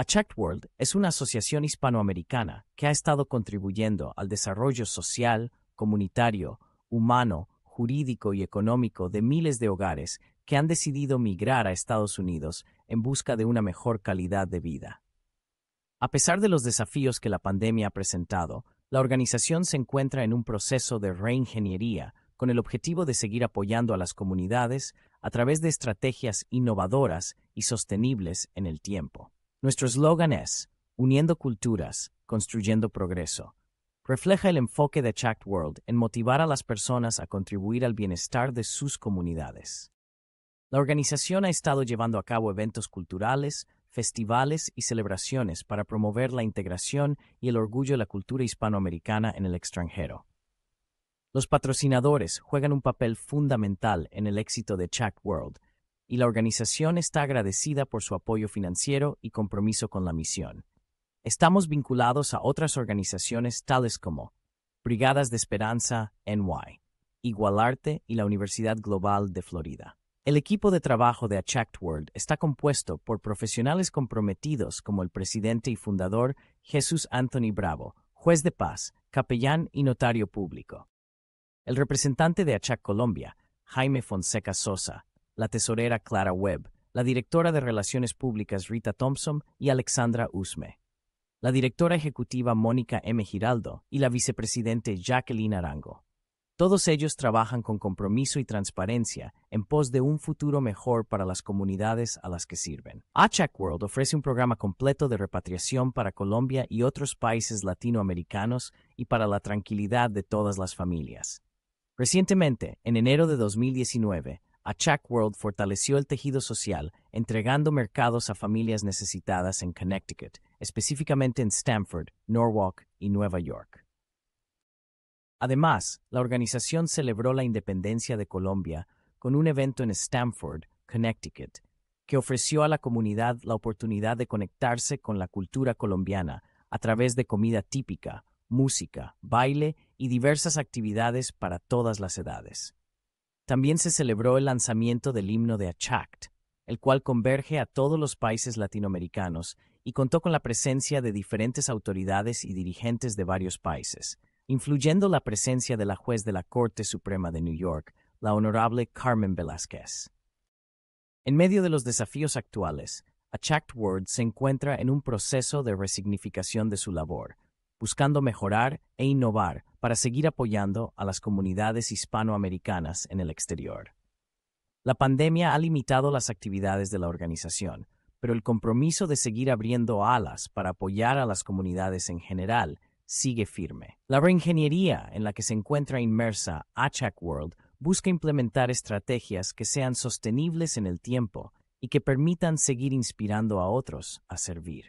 Achact World es una asociación hispanoamericana que ha estado contribuyendo al desarrollo social, comunitario, humano, jurídico y económico de miles de hogares que han decidido migrar a Estados Unidos en busca de una mejor calidad de vida. A pesar de los desafíos que la pandemia ha presentado, la organización se encuentra en un proceso de reingeniería con el objetivo de seguir apoyando a las comunidades a través de estrategias innovadoras y sostenibles en el tiempo. Nuestro eslogan es, Uniendo culturas, construyendo progreso. Refleja el enfoque de chat World en motivar a las personas a contribuir al bienestar de sus comunidades. La organización ha estado llevando a cabo eventos culturales, festivales y celebraciones para promover la integración y el orgullo de la cultura hispanoamericana en el extranjero. Los patrocinadores juegan un papel fundamental en el éxito de chat World, y la organización está agradecida por su apoyo financiero y compromiso con la misión. Estamos vinculados a otras organizaciones tales como Brigadas de Esperanza NY, Igualarte y la Universidad Global de Florida. El equipo de trabajo de Achact World está compuesto por profesionales comprometidos como el presidente y fundador Jesús Anthony Bravo, juez de paz, capellán y notario público. El representante de Achac Colombia, Jaime Fonseca Sosa, la tesorera Clara Webb, la directora de Relaciones Públicas Rita Thompson y Alexandra Usme, la directora ejecutiva Mónica M. Giraldo y la vicepresidente Jacqueline Arango. Todos ellos trabajan con compromiso y transparencia en pos de un futuro mejor para las comunidades a las que sirven. ACHAC World ofrece un programa completo de repatriación para Colombia y otros países latinoamericanos y para la tranquilidad de todas las familias. Recientemente, en enero de 2019, a Check World fortaleció el tejido social, entregando mercados a familias necesitadas en Connecticut, específicamente en Stamford, Norwalk y Nueva York. Además, la organización celebró la independencia de Colombia con un evento en Stamford, Connecticut, que ofreció a la comunidad la oportunidad de conectarse con la cultura colombiana a través de comida típica, música, baile y diversas actividades para todas las edades. También se celebró el lanzamiento del himno de Achact, el cual converge a todos los países latinoamericanos y contó con la presencia de diferentes autoridades y dirigentes de varios países, influyendo la presencia de la juez de la Corte Suprema de New York, la honorable Carmen Velázquez. En medio de los desafíos actuales, Achact World se encuentra en un proceso de resignificación de su labor, buscando mejorar e innovar para seguir apoyando a las comunidades hispanoamericanas en el exterior. La pandemia ha limitado las actividades de la organización, pero el compromiso de seguir abriendo alas para apoyar a las comunidades en general sigue firme. La reingeniería en la que se encuentra inmersa Achac World busca implementar estrategias que sean sostenibles en el tiempo y que permitan seguir inspirando a otros a servir.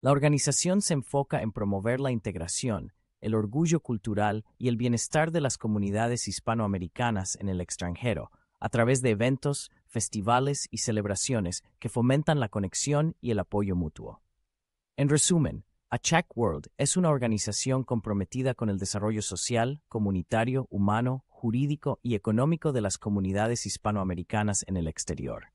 La organización se enfoca en promover la integración el orgullo cultural y el bienestar de las comunidades hispanoamericanas en el extranjero, a través de eventos, festivales y celebraciones que fomentan la conexión y el apoyo mutuo. En resumen, Achac World es una organización comprometida con el desarrollo social, comunitario, humano, jurídico y económico de las comunidades hispanoamericanas en el exterior.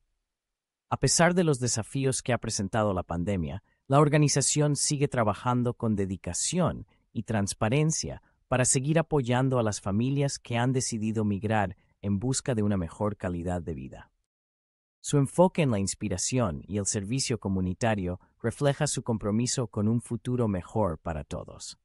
A pesar de los desafíos que ha presentado la pandemia, la organización sigue trabajando con dedicación y transparencia para seguir apoyando a las familias que han decidido migrar en busca de una mejor calidad de vida. Su enfoque en la inspiración y el servicio comunitario refleja su compromiso con un futuro mejor para todos.